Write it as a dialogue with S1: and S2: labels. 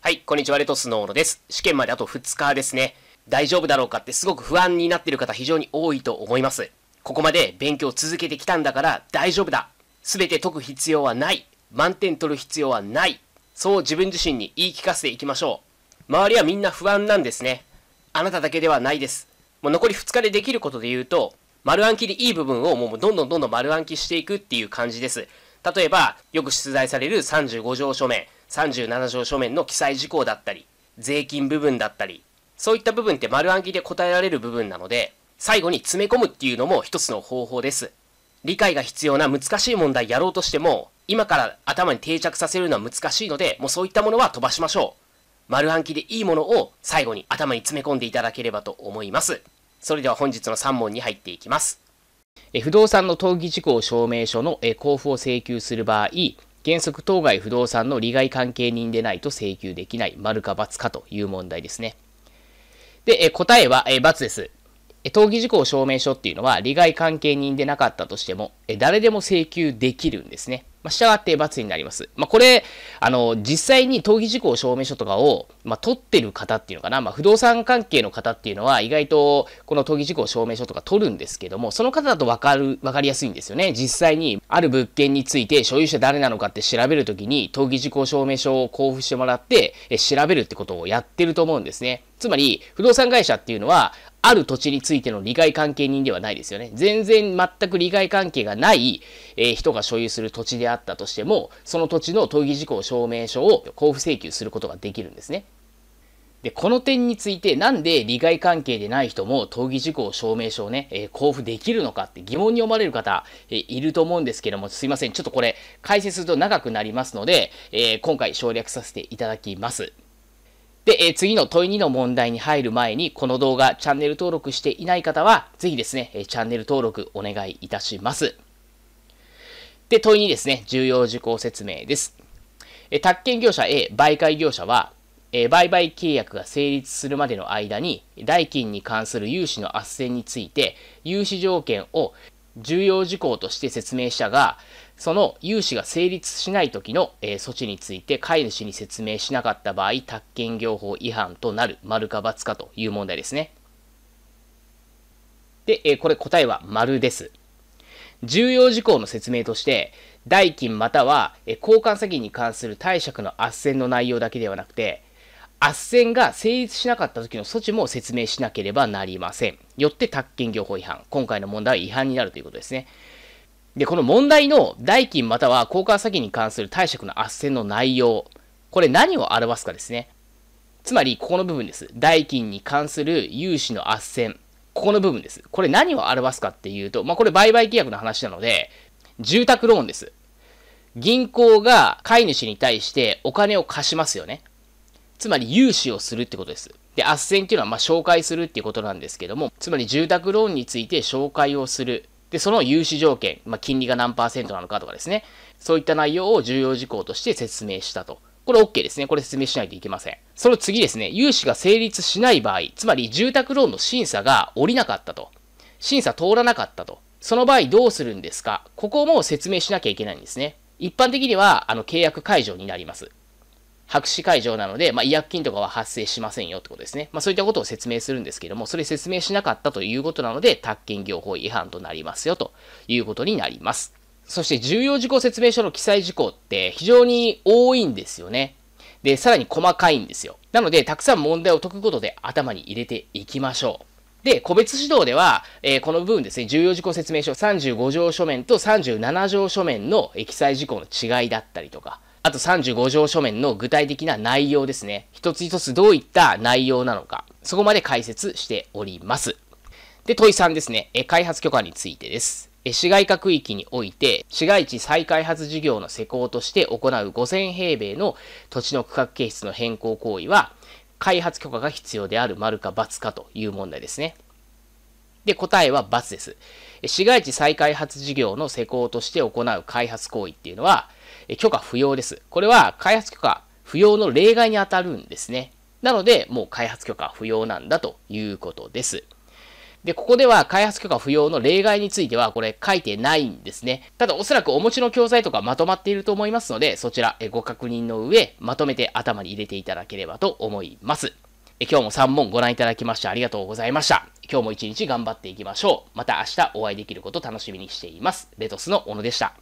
S1: はい、こんにちは、レトスのーロです。試験まであと2日ですね。大丈夫だろうかってすごく不安になってる方非常に多いと思います。ここまで勉強を続けてきたんだから大丈夫だ。すべて解く必要はない。満点取る必要はない。そう自分自身に言い聞かせていきましょう。周りはみんな不安なんですね。あなただけではないです。もう残り2日でできることで言うと、丸暗記でいい部分をもうどんどんどんどん丸暗記していくっていう感じです。例えば、よく出題される35条書面、37条書面の記載事項だったり、税金部分だったり、そういった部分って丸暗記で答えられる部分なので、最後に詰め込むっていうのも一つの方法です。理解が必要な難しい問題やろうとしても、今から頭に定着させるのは難しいので、もうそういったものは飛ばしましょう。丸暗記でいいものを最後に頭に詰め込んでいただければと思いま
S2: す。それでは本日の3問に入っていきます。不動産の登記事項証明書の交付を請求する場合、原則当該不動産の利害関係人でないと請求できない、丸か×かという問題ですね。で、答えは×です。登記事項証明書っていうのは利害関係人でなかったとしても、誰でも請求できるんですね。まあ、したがって罰になります。まあ、これ、あの、実際に登記事項証明書とかを、まあ、取ってる方っていうのかな、まあ、不動産関係の方っていうのは、意外と、この登記事項証明書とか取るんですけども、その方だとわかる、わかりやすいんですよね。実際に、ある物件について、所有者誰なのかって調べるときに、登記事項証明書を交付してもらって、え調べるってことをやってると思うんですね。つまり、不動産会社っていうのは、ある土地についての利害関係人ではないですよね。全然全く利害関係がない、えー、人が所有する土地であったとしても、その土地の登議事項証明書を交付請求することができるんですね。で、この点について、なんで利害関係でない人も登議事項証明書をね、えー、交付できるのかって疑問に思われる方、えー、いると思うんですけども、すいません。ちょっとこれ、解説すると長くなりますので、えー、今回省略させていただきます。で、えー、次の問い2の問題に入る前に、この動画、チャンネル登録していない方は、ぜひですね、えチャンネル登録お願いいたします。で、問い2ですね、重要事項説明です。え宅建業者 A、媒介業者は、え売買契約が成立するまでの間に、代金に関する融資の斡旋について、融資条件を重要事項として説明したが、その融資が成立しない時の、えー、措置について飼い主に説明しなかった場合、宅建業法違反となる、丸か×かという問題ですね。で、えー、これ答えは丸です。重要事項の説明として、代金または交換詐欺に関する貸借の斡旋の内容だけではなくて、斡旋が成立しなかった時の措置も説明しなければなりません。よって宅建業法違反。今回の問題は違反になるということですね。で、この問題の代金または交換詐欺に関する貸借の斡旋の内容。これ何を表すかですね。つまり、ここの部分です。代金に関する融資の斡旋。ここの部分です。これ何を表すかっていうと、まあ、これ売買契約の話なので、住宅ローンです。銀行が飼い主に対してお金を貸しますよね。つまり融資をするってことです。で、斡旋っていうのは、まあ、紹介するっていうことなんですけども、つまり住宅ローンについて紹介をする。で、その融資条件、まあ、金利が何パーセントなのかとかですね、そういった内容を重要事項として説明したと。これ OK ですね。これ説明しないといけません。その次ですね、融資が成立しない場合、つまり住宅ローンの審査が下りなかったと。審査通らなかったと。その場合どうするんですかここも説明しなきゃいけないんですね。一般的には、あの、契約解除になります。白紙会場なので、まあ、医薬品とかは発生しませんよってことですね。まあ、そういったことを説明するんですけども、それ説明しなかったということなので、宅建業法違反となりますよということになります。そして、重要事項説明書の記載事項って非常に多いんですよね。で、さらに細かいんですよ。なので、たくさん問題を解くことで頭に入れていきましょう。で、個別指導では、えー、この部分ですね、重要事項説明書35条書面と37条書面の記載事項の違いだったりとか、あと35条書面の具体的な内容ですね。一つ一つどういった内容なのか、そこまで解説しております。で、問い3ですね。え開発許可についてです。市街化区域において、市街地再開発事業の施工として行う5000平米の土地の区画形質の変更行為は、開発許可が必要である丸か×かという問題ですね。で、答えは×です。市街地再開発事業の施工として行う開発行為っていうのは、許可不要です。これは開発許可不要の例外に当たるんですね。なので、もう開発許可不要なんだということです。で、ここでは開発許可不要の例外についてはこれ書いてないんですね。ただおそらくお持ちの教材とかまとまっていると思いますので、そちらご確認の上、まとめて頭に入れていただければと思います。今日も3問ご覧いただきましてありがとうございました。今日も一日頑張っていきましょう。また明日お会いできること楽しみにしています。レトスの小野でした。